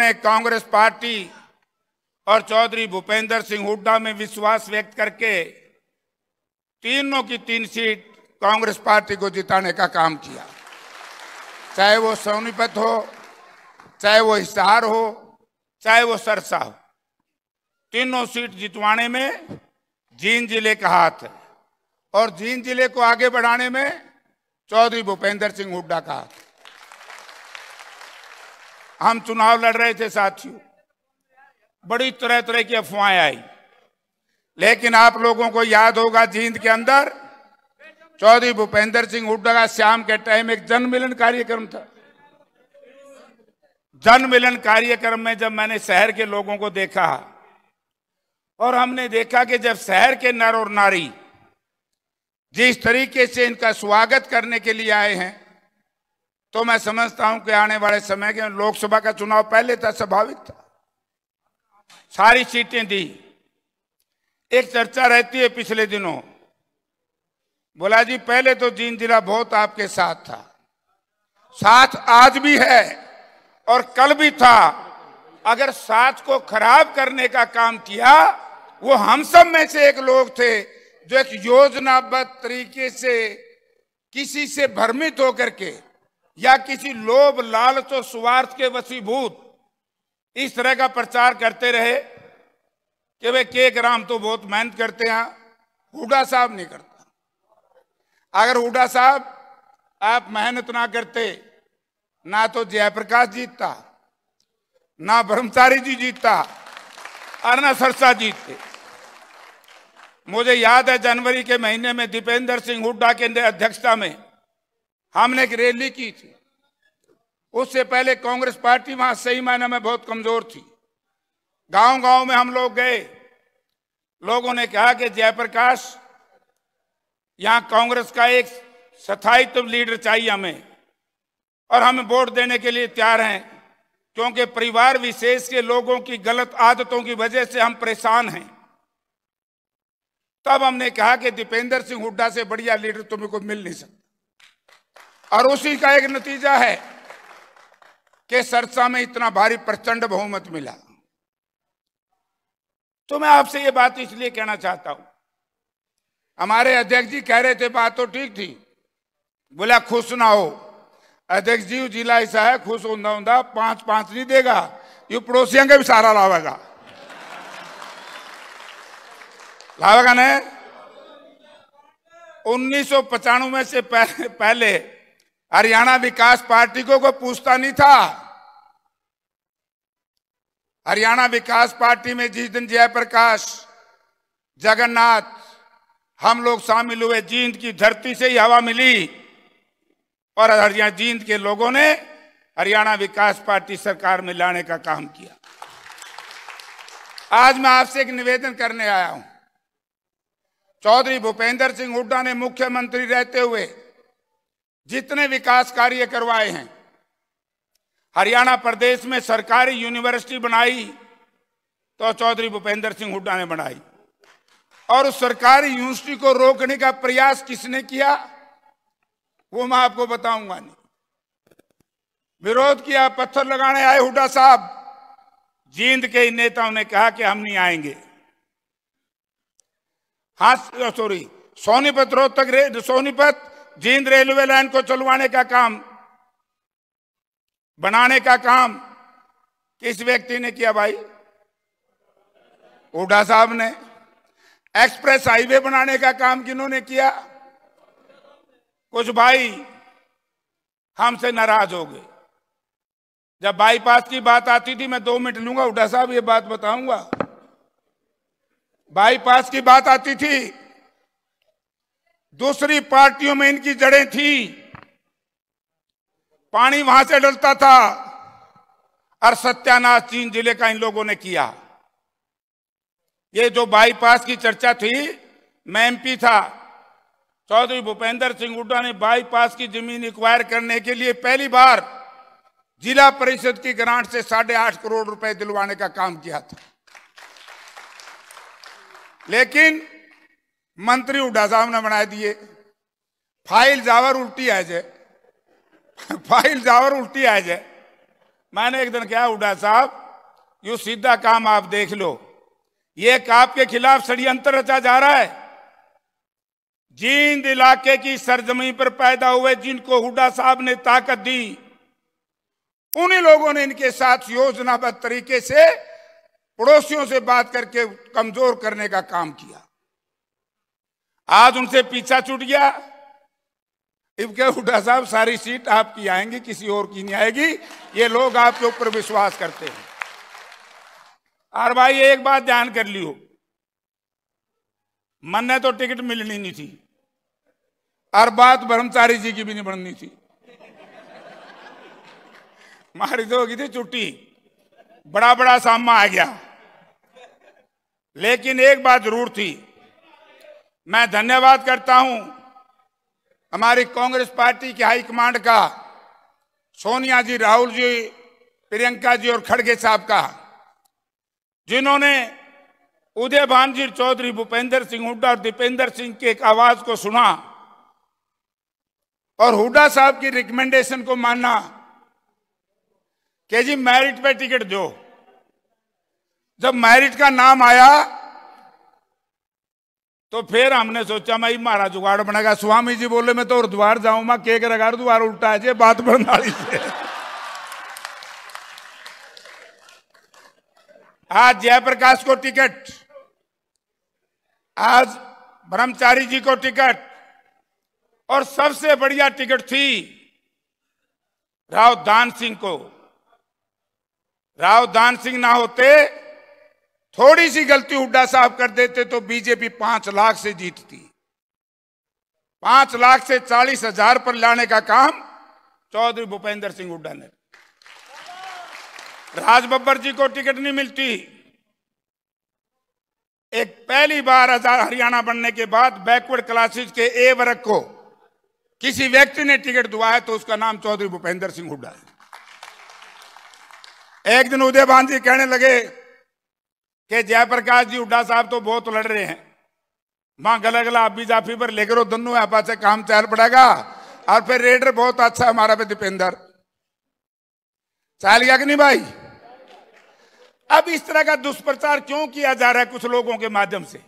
ने कांग्रेस पार्टी और चौधरी भूपेंद्र सिंह हुड्डा में विश्वास व्यक्त करके तीनों की तीन सीट कांग्रेस पार्टी को जिताने का काम किया चाहे वो सोनीपत हो चाहे वो हिसार हो चाहे वो सरसा हो तीनों सीट जितवाने में जींद जिले का हाथ है और जींद जिले को आगे बढ़ाने में चौधरी भूपेंद्र सिंह हुड्डा का हाथ है हम चुनाव लड़ रहे थे साथियों बड़ी तरह तरह की अफवाहें आई लेकिन आप लोगों को याद होगा जींद के अंदर चौधरी भूपेंद्र सिंह हुड्डा का शाम के टाइम एक जन मिलन कार्यक्रम था जन मिलन कार्यक्रम में जब मैंने शहर के लोगों को देखा और हमने देखा कि जब शहर के नर और नारी जिस तरीके से इनका स्वागत करने के लिए आए हैं तो मैं समझता हूं कि आने वाले समय के लोकसभा का चुनाव पहले था स्वाभाविक था सारी सीटें दी एक चर्चा रहती है पिछले दिनों बोला जी पहले तो जीन जिला बहुत आपके साथ था साथ आज भी है और कल भी था अगर साथ को खराब करने का काम किया वो हम सब में से एक लोग थे जो एक योजनाबद्ध तरीके से किसी से भ्रमित होकर के या किसी लोभ लालच और स्वार्थ के वसीभूत इस तरह का प्रचार करते रहे कि वे केक राम तो बहुत मेहनत करते हैं हुडा साहब नहीं करता अगर हुडा साहब आप मेहनत ना करते ना तो जयप्रकाश जीतता ना ब्रह्मचारी जी जीतता और ना सरसा जीतते मुझे याद है जनवरी के महीने में दीपेंद्र सिंह हुड्डा के अध्यक्षता में हमने एक रैली की थी उससे पहले कांग्रेस पार्टी वहां सही मायने में बहुत कमजोर थी गांव गांव में हम लोग गए लोगों ने कहा कि जयप्रकाश यहां कांग्रेस का एक स्थायित्व तो लीडर चाहिए हमें और हम वोट देने के लिए तैयार हैं क्योंकि परिवार विशेष के लोगों की गलत आदतों की वजह से हम परेशान हैं तब हमने कहा कि दीपेंद्र सिंह हुड्डा से बढ़िया लीडर तुम्हें को मिल नहीं सकता और उसी का एक नतीजा है कि सरसा में इतना भारी प्रचंड बहुमत मिला तो मैं आपसे ये बात इसलिए कहना चाहता हूं हमारे अध्यक्ष जी कह रहे थे बात तो ठीक थी बोला खुश ना हो अध्यक्ष जी जिला ऐसा है खुश होंदा होंदा पांच पांच नहीं देगा ये पड़ोसियों का भी सहारा लावेगा लावेगा ने उन्नीस में से पहले हरियाणा विकास पार्टी को कोई पूछता नहीं था हरियाणा विकास पार्टी में जिस दिन जयप्रकाश जगन्नाथ हम लोग शामिल हुए जींद की धरती से ही हवा मिली और हरियाणा जींद के लोगों ने हरियाणा विकास पार्टी सरकार में लाने का काम किया आज मैं आपसे एक निवेदन करने आया हूं चौधरी भूपेंद्र सिंह हुड्डा ने मुख्यमंत्री रहते हुए जितने विकास कार्य करवाए हैं हरियाणा प्रदेश में सरकारी यूनिवर्सिटी बनाई तो चौधरी भूपेंद्र सिंह हुड्डा ने बनाई और उस सरकारी यूनिवर्सिटी को रोकने का प्रयास किसने किया वो मैं आपको बताऊंगा नहीं विरोध किया पत्थर लगाने आए हुड्डा साहब जींद के नेताओं ने कहा कि हम नहीं आएंगे हाँ sorry Sonipat Rohtak Sonipat Jind railway line को चलवाने का काम बनाने का काम किस व्यक्ति ने किया भाई ओडा साहब ने एक्सप्रेस हाईवे बनाने का काम किन्होंने किया कुछ भाई हमसे नाराज हो गए जब बाईपास की बात आती थी मैं दो मिनट लूंगा उडा साहब ये बात बताऊंगा बाईपास की बात आती थी दूसरी पार्टियों में इनकी जड़ें थी पानी वहां से डलता था और सत्यानाश चीन जिले का इन लोगों ने किया ये जो बाईपास की चर्चा थी मैं एमपी था चौधरी भूपेंद्र सिंह हुड्डा ने बाईपास की जमीन एक्वायर करने के लिए पहली बार जिला परिषद की ग्रांट से साढ़े आठ करोड़ रुपए दिलवाने का काम किया था लेकिन मंत्री उड्डा साहब ने बना दिए फाइल जावर उल्टी आ जाए फाइल जावर उल्टी आ जाए मैंने एक दिन कहा उड्डा साहब यू सीधा काम आप देख लो ये आपके खिलाफ षडयंत्र रचा जा रहा है जींद इलाके की सरजमी पर पैदा हुए जिनको हुडा साहब ने ताकत दी उन्हीं लोगों ने इनके साथ योजनाबद्ध तरीके से पड़ोसियों से बात करके कमजोर करने का काम किया आज उनसे पीछा छूट गया इबके हुडा साहब सारी सीट आपकी आएंगी किसी और की नहीं आएगी ये लोग आपके ऊपर विश्वास करते हैं और भाई एक बात ध्यान कर लियो मन ने तो टिकट मिलनी नहीं थी और बात ब्रह्मचारी जी की भी नहीं बननी थी मारी तो होगी थी चुट्टी बड़ा बड़ा सामा आ गया लेकिन एक बात जरूर थी मैं धन्यवाद करता हूं हमारी कांग्रेस पार्टी के हाईकमांड का सोनिया जी राहुल जी प्रियंका जी और खड़गे साहब का जिन्होंने उदय भानजी चौधरी भूपेंद्र सिंह हुड्डा और दीपेंद्र सिंह की एक आवाज को सुना और हुड्डा साहब की रिकमेंडेशन को मानना कि जी मैरिट पे टिकट दो जब मैरिट का नाम आया तो फिर हमने सोचा मैं महाराज जुगाड़ बनेगा स्वामी जी बोले मैं तो द्वार जाऊं मैं के रगार द्वार उल्टा है बात प्रणाली आज जयप्रकाश को टिकट आज ब्रह्मचारी जी को टिकट और सबसे बढ़िया टिकट थी राव दान सिंह को राव दान सिंह ना होते थोड़ी सी गलती हुड्डा साहब कर देते तो बीजेपी पांच लाख से जीतती पांच लाख से चालीस हजार पर लाने का काम चौधरी भूपेंद्र सिंह हुड्डा ने राज बब्बर जी को टिकट नहीं मिलती एक पहली बार हजार हरियाणा बनने के बाद बैकवर्ड क्लासेज के ए वर्ग को किसी व्यक्ति ने टिकट दुआ है तो उसका नाम चौधरी भूपेंद्र सिंह हुड्डा है एक दिन उदय भान जी कहने लगे कि जयप्रकाश जी हुड्डा साहब तो बहुत लड़ रहे हैं मां गला गला अभी जाफी पर लेकर हो दोनों आप से काम चल पड़ेगा और फिर रेडर बहुत अच्छा है हमारा पे दीपेंद्र चल गया कि नहीं भाई अब इस तरह का दुष्प्रचार क्यों किया जा रहा है कुछ लोगों के माध्यम से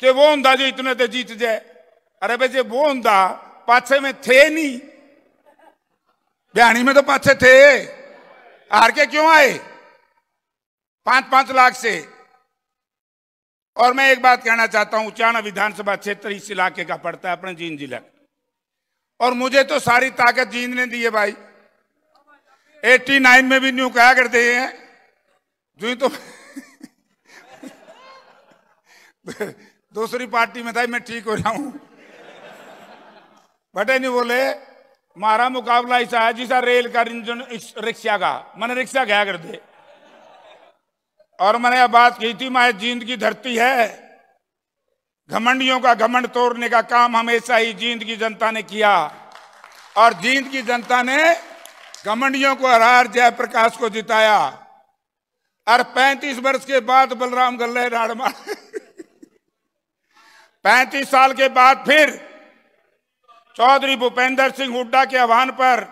कि वो होंदा जो इतने तो जीत जाए अरे भाई जो वो होंदा पाछे में थे नहीं बयानी में तो पाछे थे हार के क्यों आए पांच पांच लाख से और मैं एक बात कहना चाहता हूं उचाना विधानसभा क्षेत्र इस इलाके का पड़ता है अपने जींद जिला और मुझे तो सारी ताकत जींद ने दी है भाई 89 में भी न्यू कहा करते हैं जो तो दूसरी पार्टी में था मैं ठीक हो रहा हूं बटे नहीं बोले मारा मुकाबला ऐसा है जिसा रेल का रिक्शा का मैंने रिक्शा गया दे और मैंने यह बात कही थी माए जींद की धरती है घमंडियों का घमंड तोड़ने का काम हमेशा ही जींद की जनता ने किया और जींद की जनता ने घमंडियों को हरार जयप्रकाश को जिताया और 35 वर्ष के बाद बलराम गल्ले राडमा 35 साल के बाद फिर चौधरी भूपेंद्र सिंह हुड्डा के आह्वान पर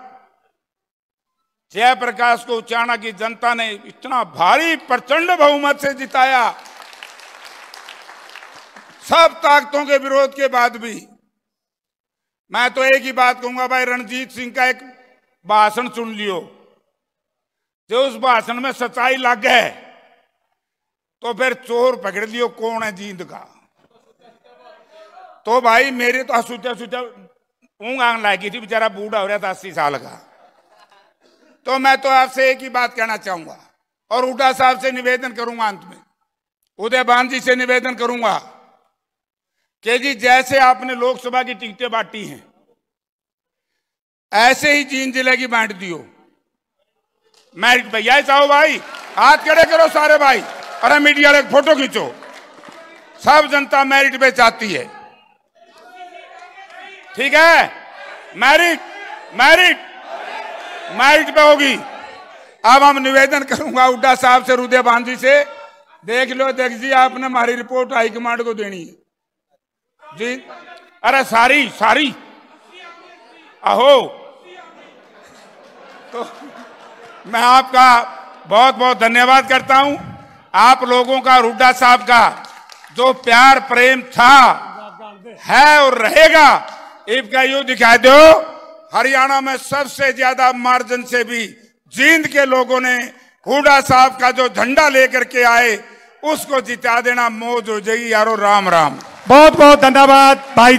जयप्रकाश को उचाणा की जनता ने इतना भारी प्रचंड बहुमत से जिताया सब ताकतों के विरोध के बाद भी मैं तो एक ही बात कहूंगा भाई रणजीत सिंह का एक भाषण सुन लियो जो उस भाषण में सच्चाई लग गए तो फिर चोर पकड़ लियो कौन है जींद का तो भाई मेरे तो हसूचा सूचा ऊंग आंग लागी थी बेचारा बूढ़ा हो रहा था अस्सी साल का तो मैं तो आपसे एक ही बात कहना चाहूंगा और उडा साहब से निवेदन करूंगा अंत में उदय भान जी से निवेदन करूंगा कि जी जैसे आपने लोकसभा की टिकटें बांटी हैं ऐसे ही जीन जिले की बांट दियो मैरिट भैया साहु भाई हाथ खड़े करो सारे भाई अरे मीडिया वाले फोटो खींचो सब जनता मैरिट पे चाहती है ठीक है मैरिट मैरिट माइट पे होगी अब हम निवेदन करूंगा उड्डा साहब से रुदे बांधी से देख लो देख जी आपने हमारी रिपोर्ट हाईकमांड को देनी है जी अरे सारी सारी अहो तो मैं आपका बहुत बहुत धन्यवाद करता हूं आप लोगों का रुड्डा साहब का जो प्यार प्रेम था है और रहेगा इसका यू दिखा दो हरियाणा में सबसे ज्यादा मार्जिन से भी जींद के लोगों ने हुडा साहब का जो झंडा लेकर के आए उसको जिता देना मौज हो जाएगी यारो राम राम बहुत बहुत धन्यवाद भाई